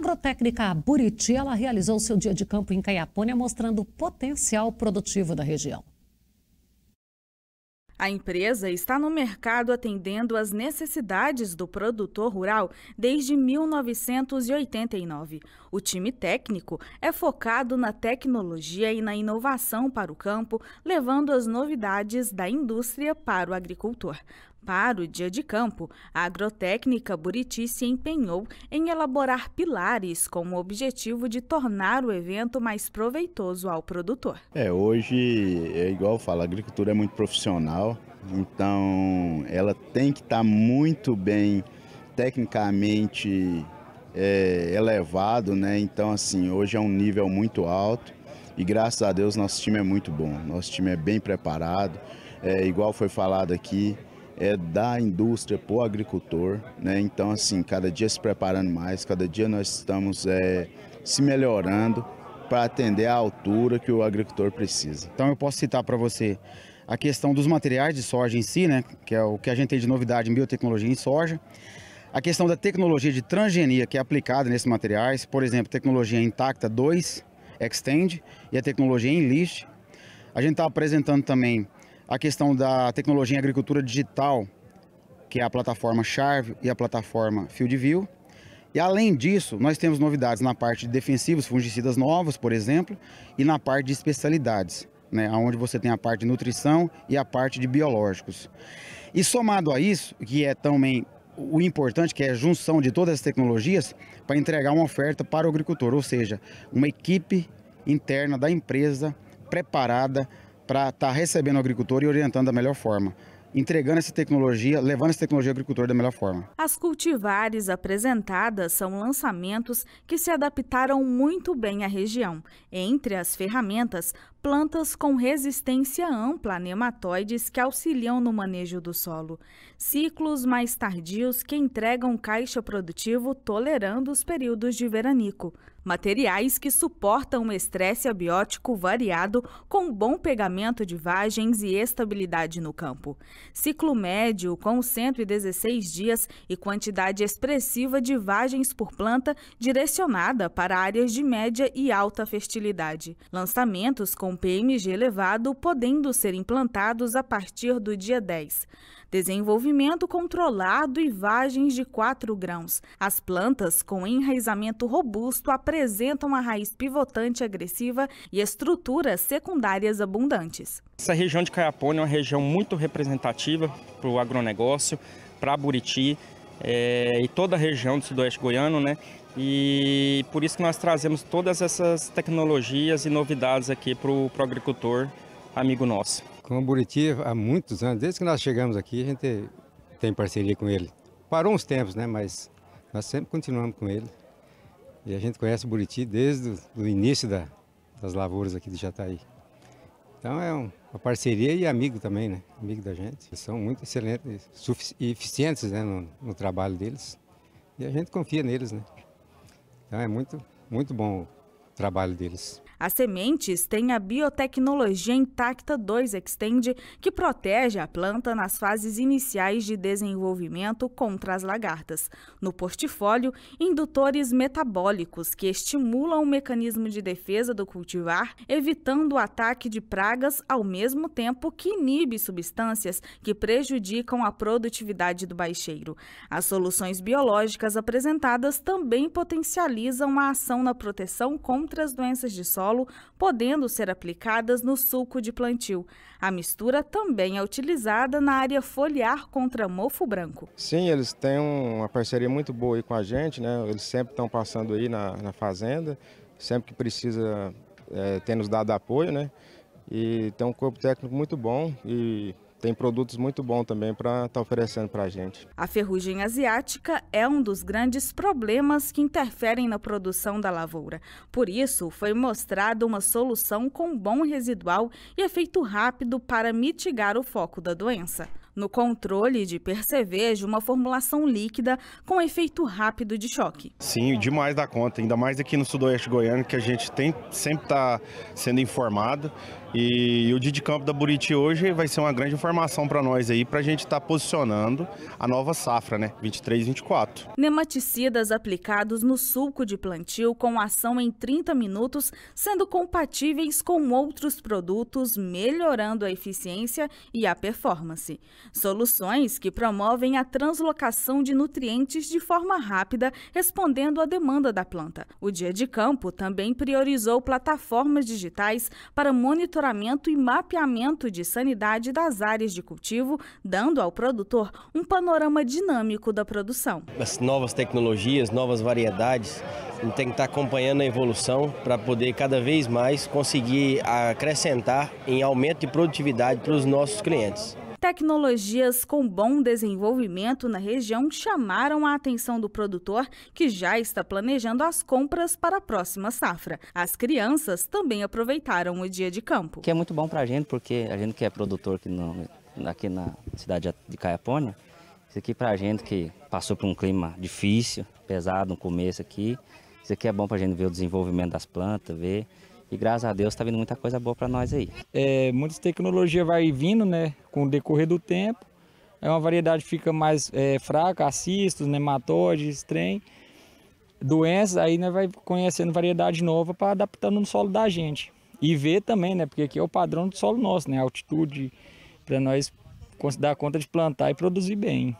Agrotécnica Buriti, ela realizou seu dia de campo em Caiapônia, mostrando o potencial produtivo da região. A empresa está no mercado atendendo às necessidades do produtor rural desde 1989. O time técnico é focado na tecnologia e na inovação para o campo, levando as novidades da indústria para o agricultor. Para o dia de campo, a Agrotécnica Buriti se empenhou em elaborar pilares com o objetivo de tornar o evento mais proveitoso ao produtor. É, hoje é igual eu falo, a agricultura é muito profissional, então ela tem que estar tá muito bem tecnicamente é, elevado, né? Então assim, hoje é um nível muito alto e graças a Deus nosso time é muito bom, nosso time é bem preparado, é, igual foi falado aqui, é da indústria para o agricultor, né? Então assim, cada dia se preparando mais, cada dia nós estamos é, se melhorando para atender à altura que o agricultor precisa. Então eu posso citar para você a questão dos materiais de soja em si, né, que é o que a gente tem de novidade em biotecnologia em soja, a questão da tecnologia de transgenia que é aplicada nesses materiais, por exemplo, tecnologia intacta 2, extend, e a tecnologia enlist. A gente está apresentando também a questão da tecnologia em agricultura digital, que é a plataforma Charve e a plataforma FieldView. E além disso, nós temos novidades na parte de defensivos, fungicidas novos, por exemplo, e na parte de especialidades né, onde você tem a parte de nutrição e a parte de biológicos. E somado a isso, que é também o importante, que é a junção de todas as tecnologias para entregar uma oferta para o agricultor, ou seja, uma equipe interna da empresa preparada para estar tá recebendo o agricultor e orientando da melhor forma entregando essa tecnologia, levando essa tecnologia ao agricultor da melhor forma. As cultivares apresentadas são lançamentos que se adaptaram muito bem à região. Entre as ferramentas, plantas com resistência ampla a nematóides que auxiliam no manejo do solo, ciclos mais tardios que entregam caixa produtivo tolerando os períodos de veranico materiais que suportam um estresse abiótico variado com bom pegamento de vagens e estabilidade no campo. Ciclo médio com 116 dias e quantidade expressiva de vagens por planta direcionada para áreas de média e alta fertilidade. Lançamentos com PMG elevado podendo ser implantados a partir do dia 10. Desenvolvimento controlado e vagens de 4 grãos. As plantas com enraizamento robusto apresentam apresentam a raiz pivotante agressiva e estruturas secundárias abundantes. Essa região de Caiapônia é uma região muito representativa para o agronegócio, para Buriti é, e toda a região do sudoeste goiano, né? E por isso que nós trazemos todas essas tecnologias e novidades aqui para o agricultor amigo nosso. Com o Buriti há muitos anos, desde que nós chegamos aqui, a gente tem parceria com ele. Parou uns tempos, né? Mas nós sempre continuamos com ele. E a gente conhece Buriti desde o início da, das lavouras aqui de Jataí. Então é um, uma parceria e amigo também, né? Amigo da gente. Eles são muito excelentes e eficientes né? no, no, trabalho deles. E a gente confia neles, né? Então é muito, muito bom o trabalho deles. As sementes têm a biotecnologia intacta 2 Extend, que protege a planta nas fases iniciais de desenvolvimento contra as lagartas. No portfólio, indutores metabólicos que estimulam o mecanismo de defesa do cultivar, evitando o ataque de pragas ao mesmo tempo que inibe substâncias que prejudicam a produtividade do baixeiro. As soluções biológicas apresentadas também potencializam a ação na proteção contra as doenças de solo solo, podendo ser aplicadas no sulco de plantio. A mistura também é utilizada na área foliar contra mofo branco. Sim, eles têm uma parceria muito boa aí com a gente, né? Eles sempre estão passando aí na, na fazenda, sempre que precisa é, eh, tem nos dado apoio, né? E tem um corpo técnico muito bom e tem produtos muito bons também para estar tá oferecendo para a gente. A ferrugem asiática é um dos grandes problemas que interferem na produção da lavoura. Por isso, foi mostrada uma solução com bom residual e efeito rápido para mitigar o foco da doença. No controle de percevejo, uma formulação líquida com efeito rápido de choque. Sim, demais da conta, ainda mais aqui no sudoeste goiano, que a gente tem sempre está sendo informado e o dia de campo da Buriti hoje vai ser uma grande informação para nós aí, para a gente estar tá posicionando a nova safra, né? 23, 24. Nematicidas aplicados no sulco de plantio com ação em 30 minutos, sendo compatíveis com outros produtos, melhorando a eficiência e a performance. Soluções que promovem a translocação de nutrientes de forma rápida, respondendo à demanda da planta. O dia de campo também priorizou plataformas digitais para monitorar monitoramento e mapeamento de sanidade das áreas de cultivo, dando ao produtor um panorama dinâmico da produção. As novas tecnologias, novas variedades, tem que estar acompanhando a evolução para poder cada vez mais conseguir acrescentar em aumento de produtividade para os nossos clientes. Tecnologias com bom desenvolvimento na região chamaram a atenção do produtor, que já está planejando as compras para a próxima safra. As crianças também aproveitaram o dia de campo. Que é muito bom para a gente, porque a gente que é produtor aqui, no, aqui na cidade de Caiapônia, isso aqui para a gente que passou por um clima difícil, pesado no começo aqui, isso aqui é bom para a gente ver o desenvolvimento das plantas, ver e graças a Deus está vindo muita coisa boa para nós aí. É, muitas tecnologias vai vindo, né? Com o decorrer do tempo. É uma variedade fica mais é, fraca, acistos, nematóides, trem, doenças. Aí nós né, vai conhecendo variedade nova para adaptando no solo da gente. E ver também, né? Porque aqui é o padrão do solo nosso, né? altitude para nós dar conta de plantar e produzir bem.